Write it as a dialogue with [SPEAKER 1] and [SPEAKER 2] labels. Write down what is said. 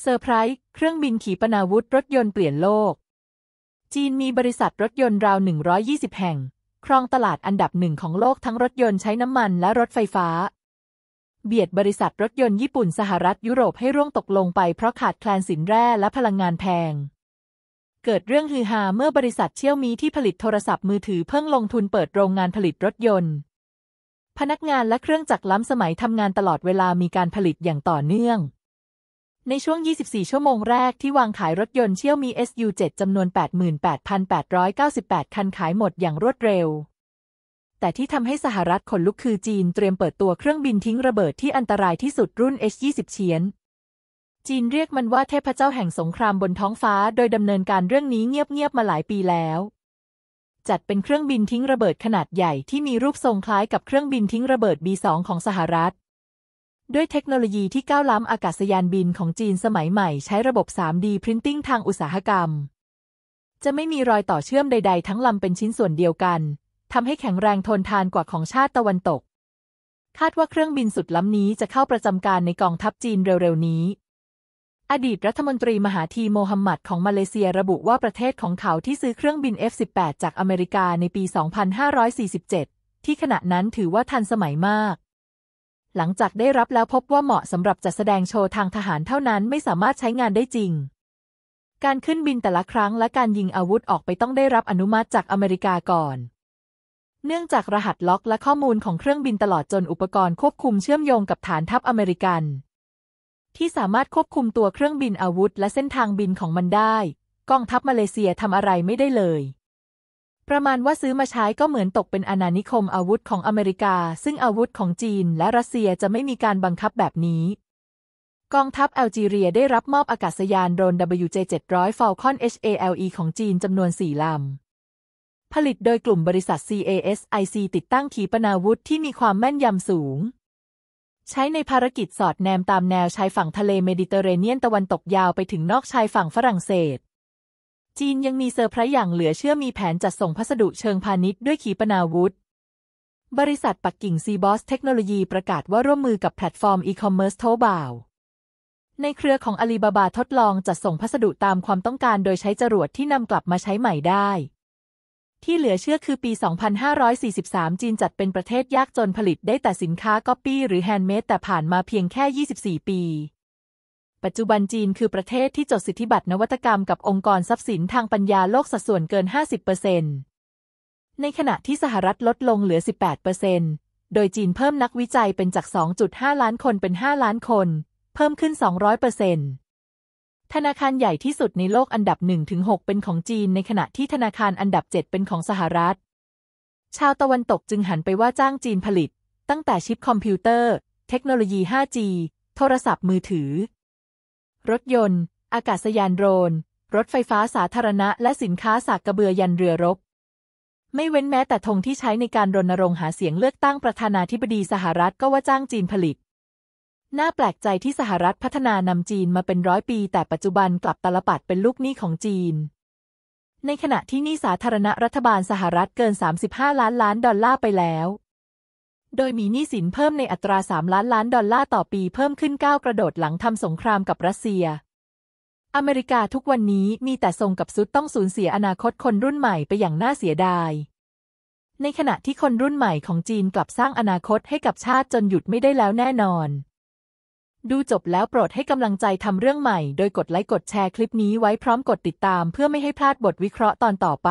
[SPEAKER 1] เซอร์ไพรส์ เครื่องบินขีปนาวุธรถยนต์เปลี่ยนโลก จีนมีบริษัทรถยนต์ราว 120 แห่ง ครองตลาดอันดับหนึ่งของโลกทั้งรถยนต์ใช้น้ำมันและรถไฟฟ้า เบียดบริษัทรถยนต์ญี่ปุ่นสหรัฐยุโรปให้ร่วงตกลงไปเพราะขาดแคลนสินแร่และพลังงานแพง เกิดเรื่องฮือฮาเมื่อบริษัทเชี่ยวมีที่ผลิตโทรศัพท์มือถือเพิ่งลงทุนเปิดโรงงานผลิตรถยนต์ พนักงานและเครื่องจักรล้ำสมัยทำงานตลอดเวลามีการผลิตอย่างต่อเนื่องในช่วง 24 ชั่วโมงแรกที่วางขายรถยนต์เชี่ยวมี SU7 จำนวน 88,898 คันขายหมดอย่างรวดเร็ว แต่ที่ทำให้สหรัฐขนลุกคือจีนเตรียมเปิดตัวเครื่องบินทิ้งระเบิดที่อันตรายที่สุดรุ่น H20 เฉียน จีนเรียกมันว่าเทพเจ้าแห่งสงครามบนท้องฟ้า โดยดำเนินการเรื่องนี้เงียบๆ มาหลายปีแล้ว จัดเป็นเครื่องบินทิ้งระเบิดขนาดใหญ่ที่มีรูปทรงคล้ายกับเครื่องบินทิ้งระเบิด B2 ของสหรัฐด้วยเทคโนโลยีที่ก้าวล้ำอากาศยานบินของจีนสมัยใหม่ ใช้ระบบ 3D Printing ทางอุตสาหกรรม จะไม่มีรอยต่อเชื่อมใดๆ ทั้งลำเป็นชิ้นส่วนเดียวกันทำให้แข็งแรงทนทานกว่าของชาติตะวันตก คาดว่าเครื่องบินสุดล้ำนี้จะเข้าประจำการในกองทัพจีนเร็วๆนี้ อดีตรัฐมนตรีมหาธีโมฮัมหมัด ของมาเลเซียระบุว่าประเทศของเขาที่ซื้อเครื่องบิน F-18 จากอเมริกาในปี 2547 ที่ขณะนั้นถือว่าทันสมัยมากหลังจากได้รับแล้วพบว่าเหมาะสำหรับจัดแสดงโชว์ทางทหารเท่านั้นไม่สามารถใช้งานได้จริง การขึ้นบินแต่ละครั้งและการยิงอาวุธออกไปต้องได้รับอนุมัติจากอเมริกาก่อน เนื่องจากรหัสล็อกและข้อมูลของเครื่องบินตลอดจนอุปกรณ์ควบคุมเชื่อมโยงกับฐานทัพอเมริกัน ที่สามารถควบคุมตัวเครื่องบินอาวุธและเส้นทางบินของมันได้ กองทัพมาเลเซียทำอะไรไม่ได้เลยประมาณว่าซื้อมาใช้ก็เหมือนตกเป็นอาณานิคมอาวุธของอเมริกา ซึ่งอาวุธของจีนและรัสเซียจะไม่มีการบังคับแบบนี้ กองทัพแอลจีเรียได้รับมอบอากาศยานโดรน WJ700 Falcon HALE ของจีนจำนวน4ลำ ผลิตโดยกลุ่มบริษัท CASIC ติดตั้งขีปนาวุธที่มีความแม่นยำสูง ใช้ในภารกิจสอดแนมตามแนวชายฝั่งทะเลเมดิเตอร์เรเนียนตะวันตกยาวไปถึงนอกชายฝั่งฝรั่งเศสจีนยังมีเซอร์ไพรส์อย่างเหลือเชื่อมีแผนจัดส่งพัสดุเชิงพาณิชย์ด้วยขีปนาวุธ บริษัทปักกิ่งซีบอสเทคโนโลยีประกาศว่าร่วมมือกับแพลตฟอร์มอีคอมเมิร์ซโทบาว ในเครือของอาลีบาบาทดลองจัดส่งพัสดุตามความต้องการโดยใช้จรวดที่นำกลับมาใช้ใหม่ได้ ที่เหลือเชื่อคือปี 2543 จีนจัดเป็นประเทศยากจนผลิตได้แต่สินค้าก๊อปปี้หรือแฮนด์เมดแต่ผ่านมาเพียงแค่ 24 ปีปัจจุบันจีนคือประเทศที่จดสิทธิบัตรนวัตกรรมกับองค์กรทรัพย์สินทางปัญญาโลกสัดส่วนเกิน 50%เปอร์เซ็นต์ในขณะที่สหรัฐลดลงเหลือ 18เปอร์เซ็นต์โดยจีนเพิ่มนักวิจัยเป็นจาก 2.5 ล้านคนเป็น 5 ล้านคน เพิ่มขึ้น 200เปอร์เซ็นต์ธนาคารใหญ่ที่สุดในโลกอันดับ1-6เป็นของจีน ในขณะที่ธนาคารอันดับ 7 เป็นของสหรัฐ ชาวตะวันตกจึงหันไปว่าจ้างจีนผลิต ตั้งแต่ชิปคอมพิวเตอร์เทคโนโลยี 5G โทรศัพท์มือถือรถยนต์ อากาศยานโดรน รถไฟฟ้าสาธารณะ และสินค้าสากกระเบือยันเรือรบ ไม่เว้นแม้แต่ธงที่ใช้ในการรณรงค์หาเสียงเลือกตั้งประธานาธิบดีสหรัฐก็ว่าจ้างจีนผลิตน่าแปลกใจที่สหรัฐพัฒนานำจีนมาเป็นร้อยปีแต่ปัจจุบันกลับตลปัดเป็นลูกหนี้ของจีน ในขณะที่หนี้สาธารณะรัฐบาลสหรัฐเกิน35ล้านล้านดอลลาร์ไปแล้วโดยมีหนี้สินเพิ่มในอัตรา 3 ล้านล้านดอลลาร์ต่อปีเพิ่มขึ้นก้าวกระโดดหลังทำสงครามกับรัสเซีย อเมริกาทุกวันนี้มีแต่ทรงกับซุดต้องสูญเสียอนาคตคนรุ่นใหม่ไปอย่างน่าเสียดาย ในขณะที่คนรุ่นใหม่ของจีนกลับสร้างอนาคตให้กับชาติจนหยุดไม่ได้แล้วแน่นอน ดูจบแล้วโปรดให้กำลังใจทำเรื่องใหม่ โดยกดไลค์กดแชร์คลิปนี้ไว้พร้อมกดติดตามเพื่อไม่ให้พลาดบทวิเคราะห์ตอนต่อไป